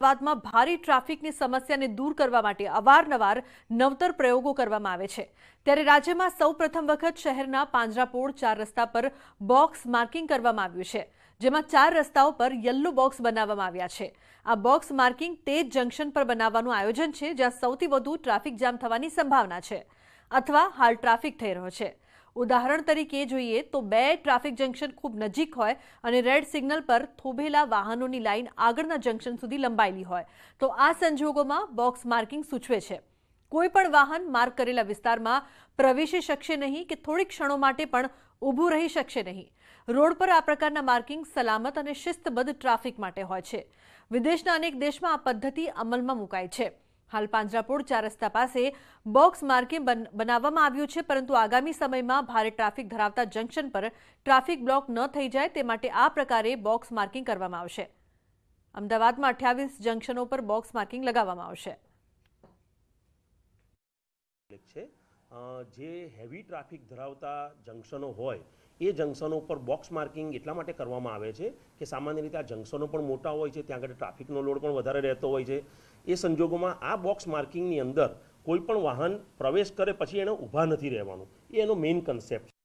અમદાવાદમાં ભારે ટ્રાફિકની સમસ્યાને દૂર કરવા માટે અવારનવાર નવતર પ્રયોગો કરવામાં આવે છે ત્યારે રાજ્યમાં સૌપ્રથમ વખત શહેરના પાંજરાપોળ ચાર રસ્તા પર બોક્સ માર્કિંગ કરવામાં આવ્યું છે જેમાં ચાર રસ્તાઓ પર યલો બોક્સ બનાવવામાં આવ્યા છે આ બોક્સ માર્કિંગ તે જ જંકશન પર બનાવવાનું આયોજન છે જ્યાં સૌથી વધુ ટ્રાફિક જામ થવાની સંભાવના છે અથવા હાલ ટ્રાફિક થઈ રહ્યો છે ઉદાહરણ તરીકે જોઈએ તો બે ટ્રાફિક જંકશન ખૂબ નજીક હોય અને રેડ સિગ્નલ પર થોભેલા વાહનોની લાઈન આગળના જંકશન સુધી લંબાયેલી હોય તો આ સંજોગોમાં બોક્સ માર્કિંગ સૂચવે છે કોઈ પણ વાહન માર્ક કરેલા વિસ્તારમાં પ્રવેશી શકશે નહીં કે થોડી ક્ષણો માટે પણ ઊભું રહી શકશે નહીં રોડ પર આ પ્રકારના માર્કિંગ સલામત અને શિસ્તબદ્ધ ટ્રાફિક માટે હોય છે વિદેશના અનેક દેશમાં આ પદ્ધતિ અમલમાં મુકાય છે હાલ પાંજરાપોળ ચાર રસ્તા પાસે બોક્સ માર્ગે બનાવવામાં આવ્યું છે પરંતુ આગામી સમયમાં ભારે ટ્રાફિક ધરાવતા જંકશન પર ટ્રાફિક બ્લોક ન થઈ જાય તે માટે આ પ્રકારે બોક્સ માર્કિંગ કરવામાં આવશે અમદાવાદમાં અઠ્યાવીસ જંકશનો પર બોક્સ માર્કિંગ લગાવવામાં આવશે જે હેવી ટ્રાફિક ધરાવતા જંકશનો હોય એ જંકશનો ઉપર બોક્સ માર્કિંગ એટલા માટે કરવામાં આવે છે કે સામાન્ય રીતે આ જંકશનો પણ મોટા હોય છે ત્યાં આગળ ટ્રાફિકનો લોડ પણ વધારે રહેતો હોય છે એ સંજોગોમાં આ બોક્સ માર્કિંગની અંદર કોઈ પણ વાહન પ્રવેશ કરે પછી એણે ઊભા નથી રહેવાનું એ એનો મેઇન કન્સેપ્ટ